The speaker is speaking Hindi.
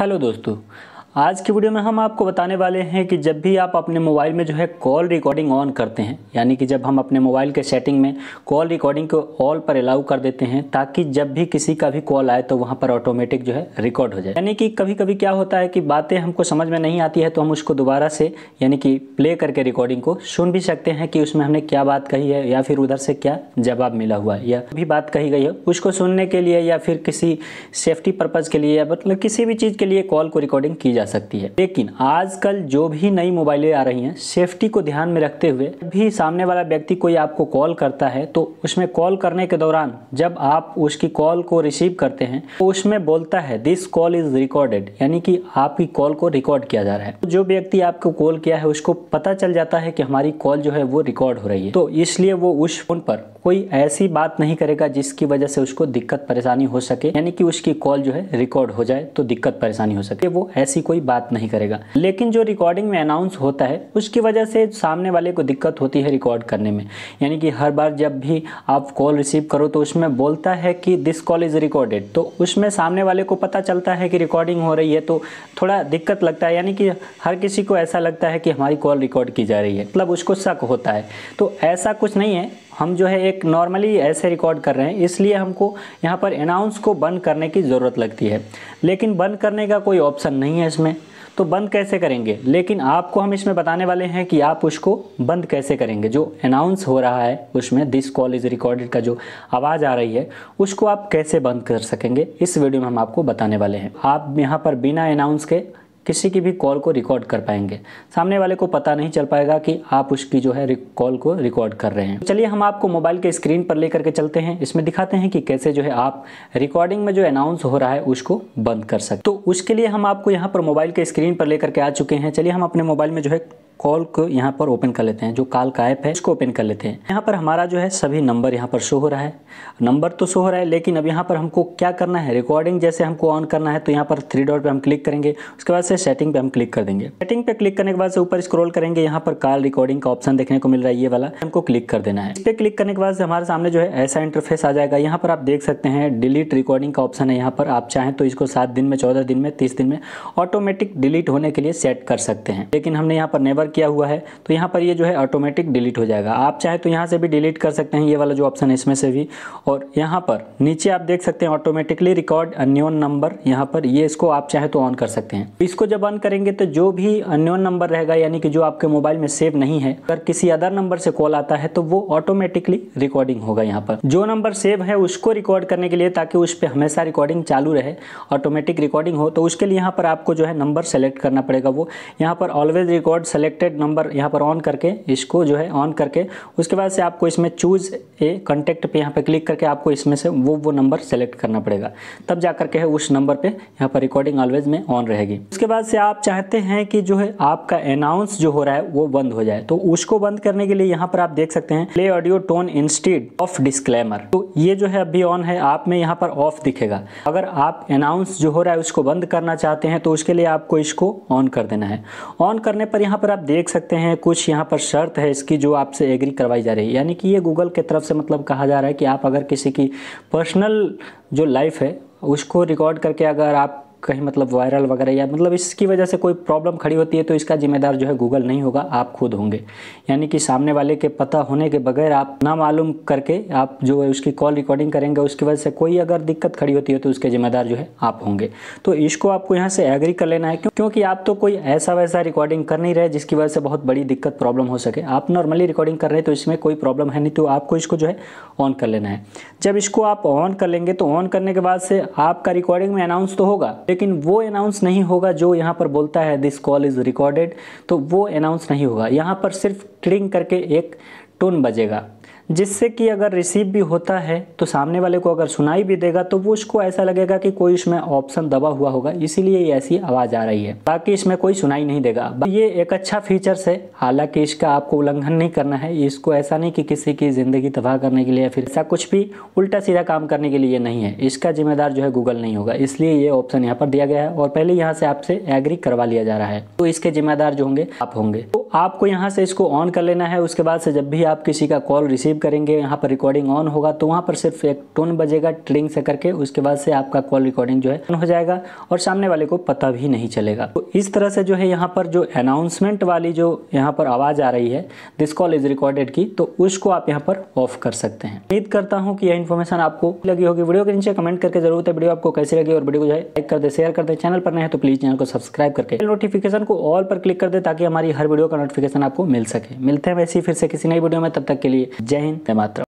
हेलो दोस्तों आज की वीडियो में हम आपको बताने वाले हैं कि जब भी आप अपने मोबाइल में जो है कॉल रिकॉर्डिंग ऑन करते हैं यानी कि जब हम अपने मोबाइल के सेटिंग में कॉल रिकॉर्डिंग को ऑल पर अलाउ कर देते हैं ताकि जब भी किसी का भी कॉल आए तो वहां पर ऑटोमेटिक जो है रिकॉर्ड हो जाए यानी कि कभी कभी क्या होता है कि बातें हमको समझ में नहीं आती है तो हम उसको दोबारा से यानी कि प्ले करके रिकॉर्डिंग को सुन भी सकते हैं कि उसमें हमने क्या बात कही है या फिर उधर से क्या जवाब मिला हुआ है या भी बात कही गई है उसको सुनने के लिए या फिर किसी सेफ्टी पर्पज़ के लिए या मतलब किसी भी चीज़ के लिए कॉल को रिकॉर्डिंग की जा जा सकती है लेकिन आजकल जो भी नई मोबाइलें आ रही हैं सेफ्टी को ध्यान में रखते हुए भी सामने वाला व्यक्ति कोई आपको कॉल करता है तो उसमें कॉल करने के दौरान जब आप उसकी कॉल को रिसीव करते हैं तो उसमें बोलता है दिस कॉल इज रिकॉर्डेड यानी कि आपकी कॉल को रिकॉर्ड किया जा रहा है जो व्यक्ति आपको कॉल किया है उसको पता चल जाता है कि हमारी कॉल जो है वो रिकॉर्ड हो रही है तो इसलिए वो उस फोन पर कोई ऐसी बात नहीं करेगा जिसकी वजह से उसको दिक्कत परेशानी हो सके यानी कि उसकी कॉल जो है रिकॉर्ड हो जाए तो दिक्कत परेशानी हो सके वो ऐसी कोई कोई बात नहीं करेगा लेकिन जो रिकॉर्डिंग में अनाउंस होता है उसकी वजह से सामने वाले को दिक्कत होती है रिकॉर्ड करने में यानी कि हर बार जब भी आप कॉल रिसीव करो तो उसमें बोलता है कि दिस कॉल इज़ रिकॉर्डेड तो उसमें सामने वाले को पता चलता है कि रिकॉर्डिंग हो रही है तो थोड़ा दिक्कत लगता है यानी कि हर किसी को ऐसा लगता है कि हमारी कॉल रिकॉर्ड की जा रही है मतलब उसको शक होता है तो ऐसा कुछ नहीं है हम जो है एक नॉर्मली ऐसे रिकॉर्ड कर रहे हैं इसलिए हमको यहाँ पर अनाउंस को बंद करने की ज़रूरत लगती है लेकिन बंद करने का कोई ऑप्शन नहीं है इसमें तो बंद कैसे करेंगे लेकिन आपको हम इसमें बताने वाले हैं कि आप उसको बंद कैसे करेंगे जो अनाउंस हो रहा है उसमें दिस कॉल इज़ रिकॉर्डेड का जो आवाज़ आ रही है उसको आप कैसे बंद कर सकेंगे इस वीडियो में हम आपको बताने वाले हैं आप यहाँ पर बिना अनाउंस के किसी की भी कॉल को रिकॉर्ड कर पाएंगे सामने वाले को पता नहीं चल पाएगा कि आप उसकी जो है कॉल को रिकॉर्ड कर रहे हैं चलिए हम आपको मोबाइल के स्क्रीन पर लेकर के चलते हैं इसमें दिखाते हैं कि कैसे जो है आप रिकॉर्डिंग में जो अनाउंस हो रहा है उसको बंद कर सकते तो उसके लिए हम आपको यहाँ पर मोबाइल के स्क्रीन पर लेकर के आ चुके हैं चलिए हम अपने मोबाइल में जो है कॉल को यहाँ पर ओपन कर लेते हैं जो कॉल का ऐप है इसको ओपन कर लेते हैं यहाँ पर हमारा जो है सभी नंबर यहाँ पर शो हो रहा है नंबर तो शो हो रहा है लेकिन अब यहाँ पर हमको क्या करना है रिकॉर्डिंग जैसे हमको ऑन करना है तो यहाँ पर थ्री डॉट पर हम क्लिक करेंगे उसके बाद से सेटिंग पे हम क्लिक कर देंगे सेटिंग पे क्लिक करने के बाद से ऊपर स्क्रोल करेंगे यहाँ पर कॉल रिकॉर्डिंग का ऑप्शन देखने को मिल रहा है ये वाला हमको क्लिक कर देना है इस पर क्लिक करने के बाद हमारे सामने जो है ऐसा इंटरफेस आ जाएगा यहाँ पर आप देख सकते हैं डिलीट रिकॉर्डिंग का ऑप्शन है यहाँ पर आप चाहें तो इसको सात दिन में चौदह दिन में तीस दिन में ऑटोमेटिक डिलीट होने के लिए सेट कर सकते हैं लेकिन हमने यहाँ पर नेवर नंबर किया हुआ है तो यहाँ पर ये जो है ऑटोमेटिक डिलीट हो जाएगा आप चाहे तो यहाँ से भी डिलीट कर सकते हैं ये वाला जो ऑप्शन है इसमें से भी और यहाँ पर नीचे आप देख सकते हैं ऑटोमेटिकली रिकॉर्ड अन्योन नंबर यहाँ पर ये इसको आप चाहे तो ऑन कर सकते हैं इसको जब ऑन करेंगे तो जो भी अन्योन नंबर रहेगा यानी कि जो आपके मोबाइल में सेव नहीं है अगर किसी अदर नंबर से कॉल आता है तो वो ऑटोमेटिकली रिकॉर्डिंग होगा यहाँ पर जो नंबर सेव है उसको रिकॉर्ड करने के लिए ताकि उस पर हमेशा रिकॉर्डिंग चालू रहे ऑटोमेटिक रिकॉर्डिंग हो तो उसके लिए यहाँ पर आपको जो है नंबर सेलेक्ट करना पड़ेगा वो यहाँ पर always record select selected number यहाँ पर ऑन करके इसको जो है ऑन करके उसके बाद से आपको इसमें चूज़ ए कॉन्टेक्ट पे यहाँ पे क्लिक करके आपको इसमें से वो वो नंबर सेलेक्ट करना पड़ेगा तब जा करके है उस नंबर पे यहाँ पर रिकॉर्डिंग ऑलवेज में ऑन रहेगी उसके बाद से आप चाहते हैं कि जो है आपका अनाउंस जो हो रहा है वो बंद हो जाए तो उसको बंद करने के लिए यहाँ पर आप देख सकते हैं play audio tone instead of disclaimer तो ये जो है अभी ऑन है आप में यहाँ पर ऑफ दिखेगा अगर आप अनाउंस जो हो रहा है उसको बंद करना चाहते हैं तो उसके लिए आपको इसको ऑन कर देना है ऑन करने पर यहाँ पर आप देख सकते हैं कुछ यहाँ पर शर्त है इसकी जो आपसे एग्री करवाई जा रही है यानी कि ये गूगल के तरफ से मतलब कहा जा रहा है कि आप अगर किसी की पर्सनल जो लाइफ है उसको रिकॉर्ड करके अगर आप कहीं मतलब वायरल वगैरह या मतलब इसकी वजह से कोई प्रॉब्लम खड़ी होती है तो इसका जिम्मेदार जो है गूगल नहीं होगा आप खुद होंगे यानी कि सामने वाले के पता होने के बगैर आप ना मालूम करके आप जो है उसकी कॉल रिकॉर्डिंग करेंगे उसकी वजह से कोई अगर दिक्कत खड़ी होती है तो उसके जिम्मेदार जो है आप होंगे तो इसको आपको यहाँ से एग्री कर लेना है क्योंकि आप तो कोई ऐसा वैसा रिकॉर्डिंग कर नहीं रहे जिसकी वजह से बहुत बड़ी दिक्कत प्रॉब्लम हो सके आप नॉर्मली रिकॉर्डिंग कर रहे हैं तो इसमें कोई प्रॉब्लम है नहीं तो आपको इसको जो है ऑन कर लेना है जब इसको आप ऑन कर लेंगे तो ऑन करने के बाद से आपका रिकॉर्डिंग में अनाउंस तो होगा लेकिन वो अनाउंस नहीं होगा जो यहाँ पर बोलता है दिस कॉल इज़ रिकॉर्डेड तो वो अनाउंस नहीं होगा यहाँ पर सिर्फ ट्रिंग करके एक टोन बजेगा जिससे कि अगर रिसीव भी होता है तो सामने वाले को अगर सुनाई भी देगा तो वो उसको ऐसा लगेगा कि कोई इसमें ऑप्शन दबा हुआ होगा इसीलिए ये ऐसी आवाज़ आ रही है ताकि इसमें कोई सुनाई नहीं देगा ये एक अच्छा फीचर्स है हालांकि इसका आपको उल्लंघन नहीं करना है इसको ऐसा नहीं कि किसी की ज़िंदगी तबाह करने के लिए या फिर ऐसा कुछ भी उल्टा सीधा काम करने के लिए नहीं है इसका जिम्मेदार जो है गूगल नहीं होगा इसलिए ये ऑप्शन यहाँ पर दिया गया है और पहले यहाँ से आपसे एग्री करवा लिया जा रहा है तो इसके जिम्मेदार जो होंगे आप होंगे तो आपको यहाँ से इसको ऑन कर लेना है उसके बाद से जब भी आप किसी का कॉल रिसीव रिसीव करेंगे यहाँ पर रिकॉर्डिंग ऑन होगा तो वहाँ पर सिर्फ एक टोन बजेगा ट्रिंग से करके उसके बाद से आपका कॉल रिकॉर्डिंग जो है ऑन हो जाएगा और सामने वाले को पता भी नहीं चलेगा तो इस तरह से जो है यहाँ पर जो अनाउंसमेंट वाली जो यहाँ पर आवाज़ आ रही है दिस कॉल इज़ रिकॉर्डेड की तो उसको आप यहाँ पर ऑफ कर सकते हैं उम्मीद करता हूँ कि यह इन्फॉर्मेशन आपको लगी होगी वीडियो के नीचे कमेंट करके जरूर है वीडियो आपको कैसे लगी और वीडियो को जो है लाइक कर दे शेयर कर दे चैनल पर नहीं है तो प्लीज़ चैनल को सब्सक्राइब करके नोटिफिकेशन को ऑल पर क्लिक कर दे ताकि हमारी हर वीडियो का नोटिफिकेशन आपको मिल सके मिलते हैं वैसे ही फिर से किसी नई वीडियो में तब तक के लिए जय हिंद मातरम